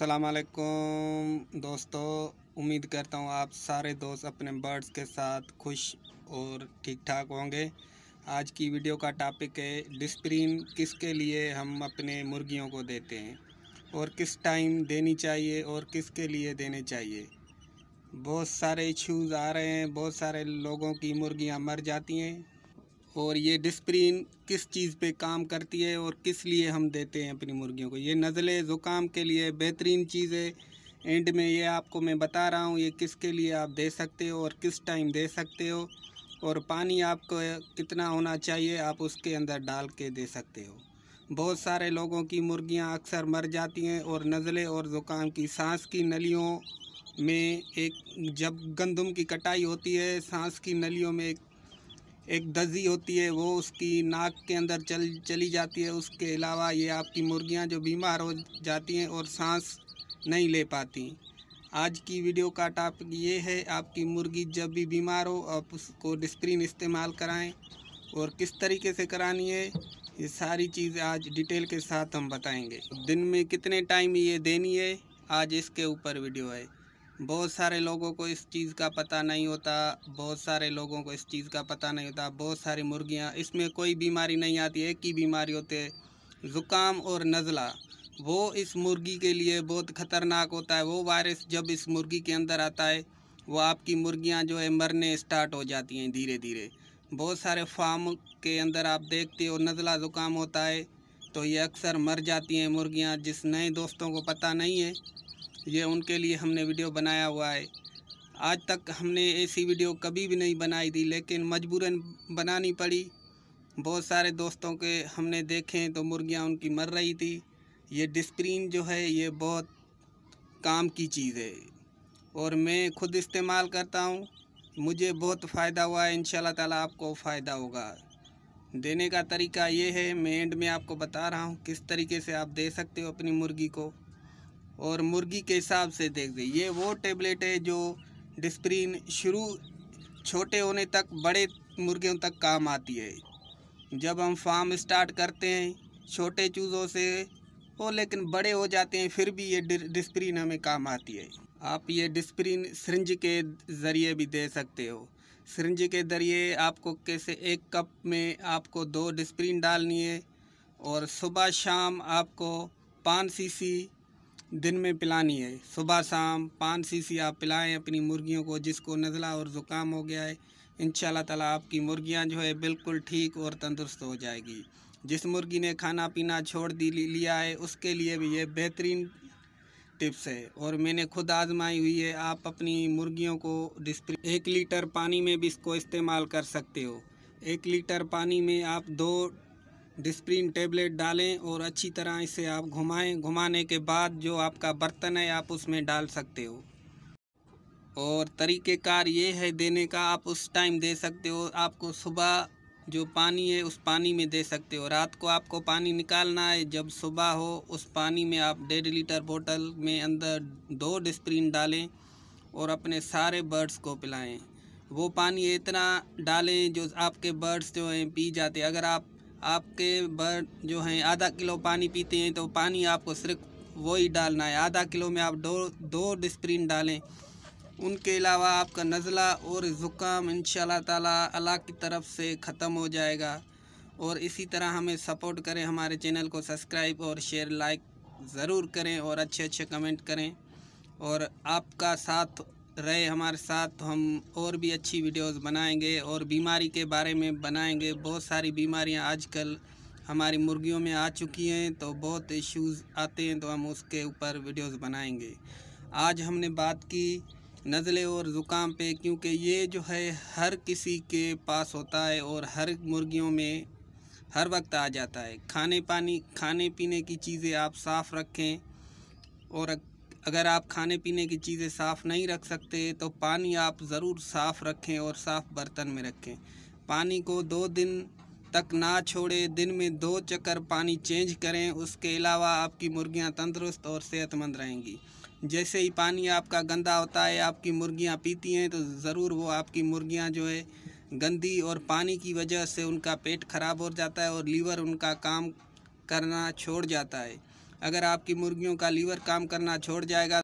असलकुम दोस्तों उम्मीद करता हूँ आप सारे दोस्त अपने बर्ड्स के साथ खुश और ठीक ठाक होंगे आज की वीडियो का टॉपिक है डिस्प्रीन किसके लिए हम अपने मुर्गियों को देते हैं और किस टाइम देनी चाहिए और किसके लिए देने चाहिए बहुत सारे इश्यूज़ आ रहे हैं बहुत सारे लोगों की मुर्गियाँ मर जाती हैं और ये डिस्प्रीन किस चीज़ पे काम करती है और किस लिए हम देते हैं अपनी मुर्गियों को ये नज़ले ज़ुकाम के लिए बेहतरीन चीज़ है एंड में ये आपको मैं बता रहा हूँ ये किसके लिए आप दे सकते हो और किस टाइम दे सकते हो और पानी आपको कितना होना चाहिए आप उसके अंदर डाल के दे सकते हो बहुत सारे लोगों की मुर्गियाँ अक्सर मर जाती हैं और नज़ले और ज़ुकाम की सांस की नलियों में एक जब गंदम की कटाई होती है सांस की नलियों में एक एक दजी होती है वो उसकी नाक के अंदर चल चली जाती है उसके अलावा ये आपकी मुर्गियां जो बीमार हो जाती हैं और सांस नहीं ले पाती आज की वीडियो का टॉपिक ये है आपकी मुर्गी जब भी बीमार हो आप उसको डिस्क्रीन इस्तेमाल कराएं और किस तरीके से करानी है ये सारी चीज़ आज डिटेल के साथ हम बताएंगे दिन में कितने टाइम ये देनी है आज इसके ऊपर वीडियो है बहुत सारे लोगों को इस चीज़ का पता नहीं होता बहुत सारे लोगों को इस चीज़ का पता नहीं होता बहुत सारी मुर्गियाँ इसमें कोई बीमारी नहीं आती एक ही बीमारी होते ज़ुकाम और नज़ला वो इस मुर्गी के लिए बहुत ख़तरनाक होता है वो वायरस जब इस मुर्गी के अंदर आता है वो आपकी मुर्गियाँ जो है मरने स्टार्ट हो जाती हैं धीरे धीरे बहुत सारे फार्म के अंदर आप देखते हो नज़ला ज़ुकाम होता है तो ये अक्सर मर जाती हैं मुर्गियाँ जिस नए दोस्तों को पता नहीं है ये उनके लिए हमने वीडियो बनाया हुआ है आज तक हमने ऐसी वीडियो कभी भी नहीं बनाई थी लेकिन मजबूरन बनानी पड़ी बहुत सारे दोस्तों के हमने देखे तो मुर्गियाँ उनकी मर रही थी ये डिस्प्रीन जो है ये बहुत काम की चीज़ है और मैं खुद इस्तेमाल करता हूँ मुझे बहुत फ़ायदा हुआ है इन ताला आपको फ़ायदा होगा देने का तरीका ये है मैं एंड में आपको बता रहा हूँ किस तरीके से आप दे सकते हो अपनी मुर्गी को और मुर्गी के हिसाब से देख दें ये वो टेबलेट है जो डिस्प्रीन शुरू छोटे होने तक बड़े मुर्गियों तक काम आती है जब हम फार्म स्टार्ट करते हैं छोटे चूज़ों से वो लेकिन बड़े हो जाते हैं फिर भी ये डिस्प्रीन हमें काम आती है आप ये डिस्प्रीन सरिंज के ज़रिए भी दे सकते हो सरिंज के ज़रिए आपको कैसे एक कप में आपको दो डिस्प्रीन डालनी है और सुबह शाम आपको पाँच सीसी दिन में पिलानी है सुबह शाम पाँच सी आप पिलाएं अपनी मुर्गियों को जिसको नज़ला और ज़ुकाम हो गया है इन ताला आपकी मुर्गियाँ जो है बिल्कुल ठीक और तंदुरुस्त हो जाएगी जिस मुर्गी ने खाना पीना छोड़ दी लिया है उसके लिए भी ये बेहतरीन टिप्स है और मैंने खुद आजमाई हुई है आप अपनी मुर्गियों को डिस्प्रे एक लीटर पानी में भी इसको इस्तेमाल कर सकते हो एक लीटर पानी में आप दो डिस्प्रीन टेबलेट डालें और अच्छी तरह इसे आप घुमाएं घुमाने के बाद जो आपका बर्तन है आप उसमें डाल सकते हो और तरीक़ेकार ये है देने का आप उस टाइम दे सकते हो आपको सुबह जो पानी है उस पानी में दे सकते हो रात को आपको पानी निकालना है जब सुबह हो उस पानी में आप डेढ़ लीटर बोतल में अंदर दो डिस्प्रीन डालें और अपने सारे बर्ड्स को पिलाएं वो पानी इतना डालें जो आपके बर्ड्स जो हैं पी जाते अगर आप आपके बर्ड जो हैं आधा किलो पानी पीते हैं तो पानी आपको सिर्फ वही डालना है आधा किलो में आप दो दो डिस्प्रिन डालें उनके अलावा आपका नज़ला और ज़ुकाम इन ताला अल्लाह की तरफ से ख़त्म हो जाएगा और इसी तरह हमें सपोर्ट करें हमारे चैनल को सब्सक्राइब और शेयर लाइक ज़रूर करें और अच्छे अच्छे कमेंट करें और आपका साथ रहे हमारे साथ तो हम और भी अच्छी वीडियोस बनाएंगे और बीमारी के बारे में बनाएंगे बहुत सारी बीमारियां आजकल हमारी मुर्गियों में आ चुकी हैं तो बहुत इश्यूज़ आते हैं तो हम उसके ऊपर वीडियोस बनाएंगे आज हमने बात की नज़ले और ज़ुकाम पे क्योंकि ये जो है हर किसी के पास होता है और हर मुर्गियों में हर वक्त आ जाता है खाने पानी खाने पीने की चीज़ें आप साफ़ रखें और अगर आप खाने पीने की चीज़ें साफ़ नहीं रख सकते तो पानी आप ज़रूर साफ़ रखें और साफ़ बर्तन में रखें पानी को दो दिन तक ना छोड़ें दिन में दो चक्कर पानी चेंज करें उसके अलावा आपकी मुर्गियां तंदुरुस्त और सेहतमंद रहेंगी जैसे ही पानी आपका गंदा होता है आपकी मुर्गियां पीती हैं तो ज़रूर वो आपकी मुर्गियां जो है गंदी और पानी की वजह से उनका पेट ख़राब हो जाता है और लीवर उनका काम करना छोड़ जाता है अगर आपकी मुर्गियों का लीवर काम करना छोड़ जाएगा